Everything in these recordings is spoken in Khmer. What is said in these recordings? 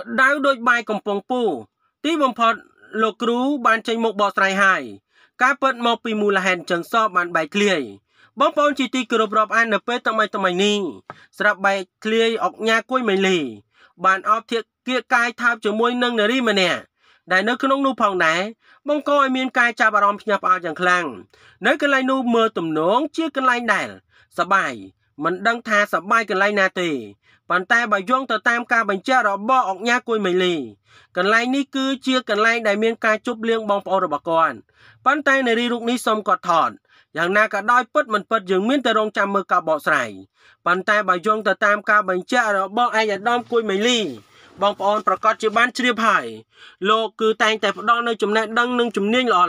ក្តៅដោយបាយកំពង់ពូទីបំផុតលោកគ្រូបានចេញមកបកស្រាយហើយការពិតមកពីមូលហេតុចឹងសពបានបែកឃ្លាយបងប្អូនជាទីគោរពរាប់អាននៅពេលថ្មីថ្មីនេះស្រាប់បែកឃ្លាយអុកញ៉ាគួយមិនលីបានអបធៀបគៀកាយថើបជាមួយនឹងនារីម្នាក់ដែលនៅក្នុងនោះផងដែរបង្កឲ្យមានការចាប់អារម្មណ៍ភ្ញាក់ផ្អើលយ៉ាងខ្លាំងនៅកន្លែងនោះមើលទំនងជាកន្លែងដែលសបាយមិនដឹងថាសបាយកន្លែងណាទេប៉ុន្តែបើយោងទៅតាមការបញ្ជារបស់អង្គញាគួយមីលីកន្លែងនេះគឺជាកន្លែងដែលមាន ការជប់លៀងបងប្អូនរបស់គាត់ប៉ុន្តែនារីរូបនេះសុំគាត់ថតយ៉ាងណាក៏ដោយពិតមិនពិតយើងមានតែរងចាំមើលការបកស្រាយប៉ុន្តែបើយោងទៅតាមការបញ្ជារបស់ឯកឧត្តមគួយមីលី បងប្អូនប្រកាសជាបានជ្រាបហើយលោកគឺតែងតែផ្ដល់នូវចំណេះដឹងនិងជំនាញល្អៗ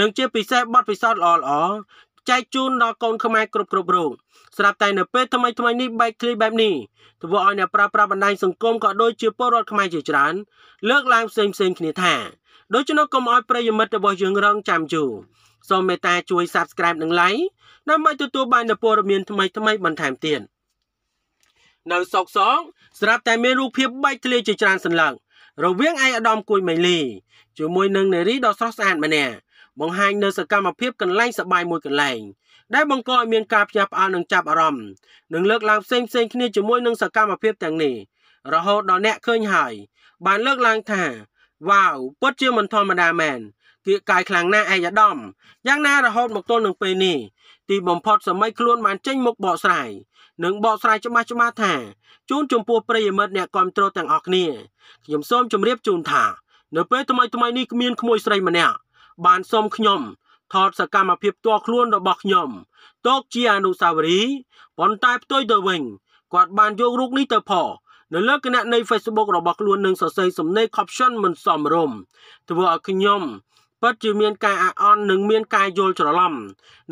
និងជាពិសេសបទពិសោធន៍ល្អៗចែកជូនដល់កូនខ្មែរគ្រប់គ្រប់រូបស្រាប់តែនៅពេលថ្មីថ្មីនេះបែកធ្លាយបែបនេះធ្វើឲ្យអ្នកប្រើប្រាស់បណ្ដាញសង្គមក៏ដូចជាពលរដ្ឋខ្មែរជាច្រើនលើកឡើងផ្សេងផ្សេងគ្នាថាដូច្នោះកុំឲ្យប្រិយមិត្តរបស់យើងរងចាំយូរសូមមេត្តាជួយ Subscribe និង Like ដើម្បីទទួលបាននូវព័ត៌មានថ្មីថ្មីបន្ថែមទៀតនៅសោកសងស្រាប់តែមានរូបភាពបែកធ្លាយជាច្រើនសន្លឹករវាងឯកឧត្តមគួយមៃលីជាមួយនឹងនារីដ៏ស្រស់ស្អាតម្នាក់បង្ហាញនៅសកម្មភាពកន្លែងសបាយមួយកន្លែងដែលបង្កឲ្យ មានការផ្ទះផ្អើលនិងចាប់អារម្មណ៍និងលើកឡើងផ្សេងផ្សេងគ្នាជាមួយនឹងសកម្មភាពទាំងនេះរហូតដល់អ្នកឃើញហើយបានលើកឡើងថាវ៉ាវពិតជាមិនធម្មតាមែនគៀកកាយខ្លាំងណាស់ឯកឧត្តមយ៉ាងណារហូតមកទល់នឹងពេលនេះទីបំផុតសម័យខ្លួនបានចេញមុខបកស្រាយនិងបកស្រាយច្បាស់ច្បាស់ថាជូនចំពោះប្រិយមិត្តអ្នកគ្រប់គ្រងទាំងអស់គ្នាខ្ញុំសូមជម្រាបជូនថានៅពេលថ្មីថ្មីនេះគ្មានក្មួយស្រីម្នាក់បានសុំខ្ញុំថតសកម្មភាពផ្ទាល់ខ្លួនរបស់ខ្ញុំតោកជាអនុសាវរីយ៍ប៉ុន្តែផ្ទុយទៅវិញគាត់បានយករូបនេះទៅផោនៅលើគណនី Facebook របស់ខ្លួននឹងសរសេរសំណេរ caption មិនសមរម្យធ្វើឲ្យខ្ញុំពិតជាមាន ការអាក់អន់និងមានការយល់ច្រឡំ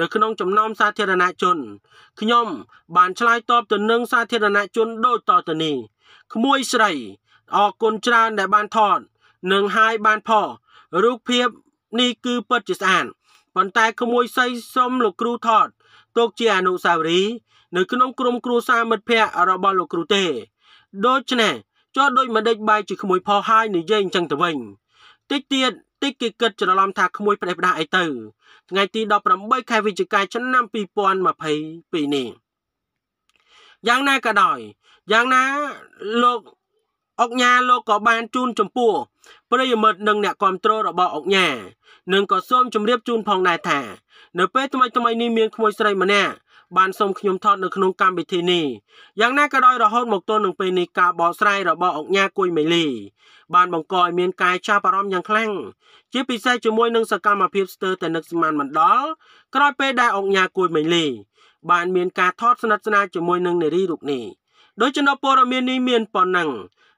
នៅក្នុងចំណោមសាធារណជនខ្ញុំ បានឆ្លើយតបទៅនឹងសាធារណជនដូចតទៅនេះក្មួយស្រីអរគុណច្រើនដែលបានថតនិងហើយបានផរូបភាពនេះគឺពិតជាស្អាតប៉ុន្តែក្មួយសីសុំលោកគ្រូថតទុកជាអនុស្សាវរីយ៍នៅ ក្នុងក្រុម គ្រួសារមិត្តភ័ក្តិរបស់លោកគ្រូទេដូច្នេះចោះដោយមិនដេចបាយជាក្មួយផោហើយនិយាយអញ្ចឹងទៅវិញតិចទៀតតិចគេគិតច្រឡំថាក្មួយផ្ដេសផ្ដាស់អីទៅថ្ងៃទី18ខែវិច្ឆិកាឆ្នាំ2022នេះយ៉ាងណាក៏ដោយយ៉ាងណាលោកអង្គញាលោកក៏បានជូនចំពោះប្រិយមិត្តនិងអ្នកគ្រប់គ្រងរបស់អង្គញានិងក៏សូមជម្រាបជូនផងដែរថានៅពេលថ្មីថ្មីនេះមានក្មួយស្រីម្នាក់បានសូមខ្ញុំថតនៅក្នុងកម្មវិធីនេះយ៉ាងណាក៏ដោយរហូតមកទល់នឹងពេលនេះការបកស្រាយរបស់អង្គញាគួយមេលីបានបង្កឲ្យមានការចាប់អារម្មណ៍យ៉ាងខ្លាំងជាពិសេសជាមួយនឹងសកម្មភាពស្ទើរតែនឹកស្មានមិនដល់ក្រោយពេលដែលអង្គញាគួយមេលីបានមានការថត ស្និទ្ធស្នាលជាមួយនឹងនារីរូបនេះដោយចំណព័រមាននេះមានប៉ុណ្ណឹង